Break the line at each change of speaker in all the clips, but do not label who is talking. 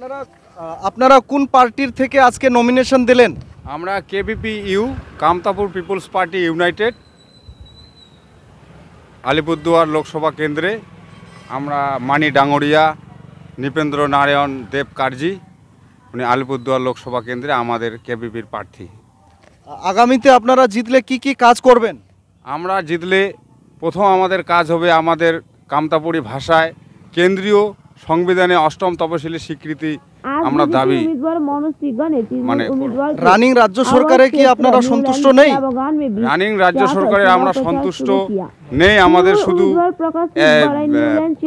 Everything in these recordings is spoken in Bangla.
আপনারা
আপনারা কোন পার্টির থেকে আজকে নমিনেশন দিলেন
আমরা KBP U Kamtapur people's party united Alipurduar Lok Sabha কেন্দ্রে আমরা মানি ডাঙ্গরিয়া নৃপেন্দ্র নারায়ণ দেব কার্জি উনি আলিপুরদুয়ার লোকসভা কেন্দ্রে আমাদের কেবিপির প্রার্থী
আগামীতে আপনারা জিতলে কি কি কাজ করবেন
আমরা জিতলে
প্রথম আমাদের কাজ
হবে আমাদের কামতাপুরি ভাষায় কেন্দ্রীয় সংবিধানে অষ্টম তপশিলি স্বীকৃতি আমরা দাবি মানে রানিং রাজ্য সরকারে কি আপনারা সন্তুষ্ট নেই রানিং রাজ্য সরকারে আমরা সন্তুষ্ট
নেই আমাদের শুধু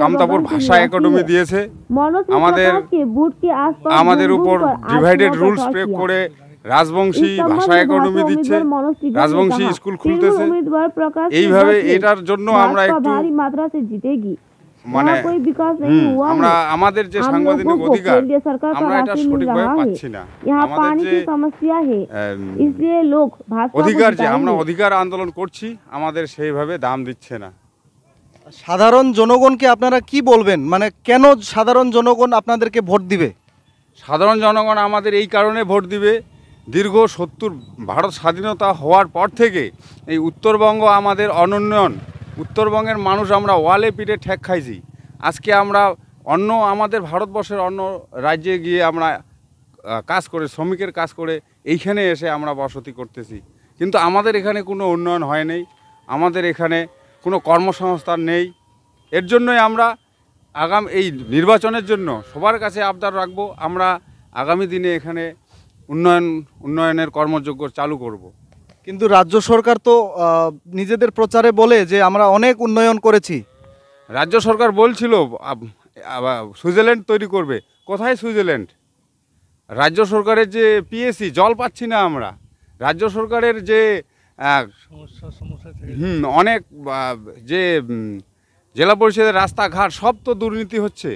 কামতাপুর ভাষা একাডেমি দিয়েছে আমাদের আমাদের উপর ডিভাইডেড রুলস প্রয়োগ করে রাজবংশী ভাষা একাডেমি দিচ্ছে রাজবংশী স্কুল খুলতেছে এইভাবে এটার জন্য আমরা একটু মানে আমরা আমাদের যে সাংবিধানিক অধিকার আমরা এটা সঠিকভাবে পাচ্ছি না যে অধিকার যে আমরা অধিকার আন্দোলন করছি আমাদের সেইভাবে দাম দিচ্ছে না
সাধারণ জনগণকে আপনারা কি বলবেন মানে কেন সাধারণ জনগণ আপনাদেরকে ভোট দিবে
সাধারণ জনগণ আমাদের এই কারণে ভোট দিবে দীর্ঘ সত্তর ভারত স্বাধীনতা হওয়ার পর থেকে এই উত্তরবঙ্গ আমাদের অনুন্নয়ন উত্তরবঙ্গের মানুষ আমরা ওয়ালে পিঠে ঠেক খাইছি আজকে আমরা অন্য আমাদের ভারতবর্ষের অন্য রাজ্যে গিয়ে আমরা কাজ করে শ্রমিকের কাজ করে এইখানে এসে আমরা বসতি করতেছি কিন্তু আমাদের এখানে কোনো উন্নয়ন হয় নেই আমাদের এখানে কোনো কর্মসংস্থান নেই এর জন্যই আমরা আগাম এই নির্বাচনের জন্য সবার কাছে আবদার রাখবো আমরা আগামী দিনে এখানে উন্নয়ন উন্নয়নের কর্মযোগ্য চালু করব
কিন্তু রাজ্য সরকার তো নিজেদের প্রচারে বলে যে আমরা অনেক উন্নয়ন করেছি
রাজ্য সরকার বলছিল সুইজারল্যান্ড তৈরি করবে কোথায় সুইজারল্যান্ড রাজ্য সরকারের যে পিএসসি জল পাচ্ছি না আমরা রাজ্য সরকারের যে হুম অনেক যে জেলা পরিষদের রাস্তাঘাট সব তো দুর্নীতি হচ্ছে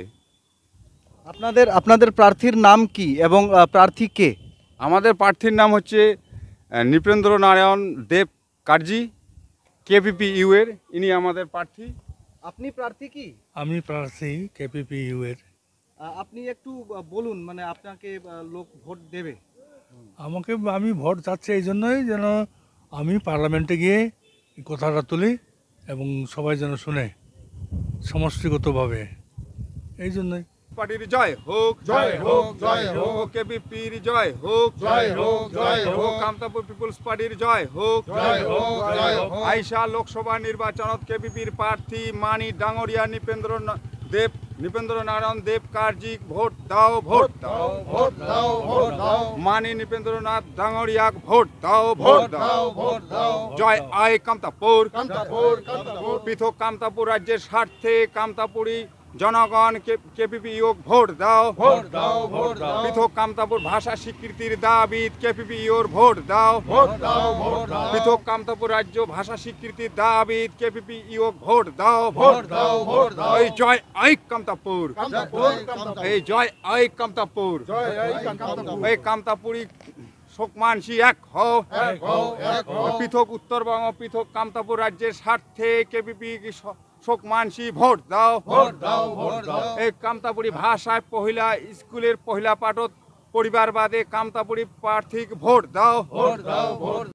আপনাদের আপনাদের প্রার্থীর নাম কি এবং প্রার্থী কে আমাদের প্রার্থীর নাম হচ্ছে নৃপেন্দ্র নারায়ণ দেব কার্জি কেপিপি ইউ এর ইনি আমাদের প্রার্থী
আপনি প্রার্থী কি
আমি প্রার্থী কেপিপি ইউ এর
আপনি একটু বলুন মানে আপনাকে লোক ভোট দেবে
আমাকে আমি ভোট চাচ্ছি এই জন্যই যেন আমি পার্লামেন্টে গিয়ে কথাটা তুলি এবং সবাই যেন শুনে সমষ্টিগতভাবে এই জন্যই পার্টির জয় হোক জয় হোক জয় হোক কেবিপির জয় হোক জয় হোক জয় হোক কামতাপুর পিপলস পার্টির জয় হোক জয় হোক জয় হোক আইসা লোকসভা নির্বাচনত কেবিপির প্রার্থী মানি ডাঙ্গরিয়া নিপেন্দ্র দেব নৃপেন্দ্র নারায়ণ দেব কার্যিক ভোট দাও ভোট দাও ভোট দাও ভোট দাও মানি নৃপেন্দ্রনাথ ডাঙ্গরিয়াক ভোট দাও ভোট দাও ভোট দাও জয় আয় কামতাপুর কামতাপুর কামতাপুর পৃথক কামতাপুর রাজ্যের স্বার্থে কামতাপুরী জনগণ কেপিপি ইয়োগ ভোট দাও ভোট দাও ভোট দাও পৃথক কামতাপুর ভাষা স্বীকৃতির দাবি কেপিপি ইয়োর ভোট দাও ভোট দাও ভোট দাও পৃথক কামতাপুর রাজ্য ভাষা স্বীকৃতির দাবি কেপিপি ইয়োগ ভোট দাও ভোট দাও ভোট দাও এই জয় ঐক কামতাপুর এই জয় ঐক কামতাপুর এই কামতাপুরি শোক মানসি এক হও পৃথক উত্তরবঙ্গ পৃথক কামতাপুর রাজ্যের স্বার্থে কেপিপি শোক মানসি ভোট দাও ভোট দাও ভোট দাও এই কামতাপুরি ভাষায় পহিলা স্কুলের পহিলা পাঠত পরিবারবাদে বাদে কামতাপুরি প্রার্থীক ভোট দাও ভোট দাও ভোট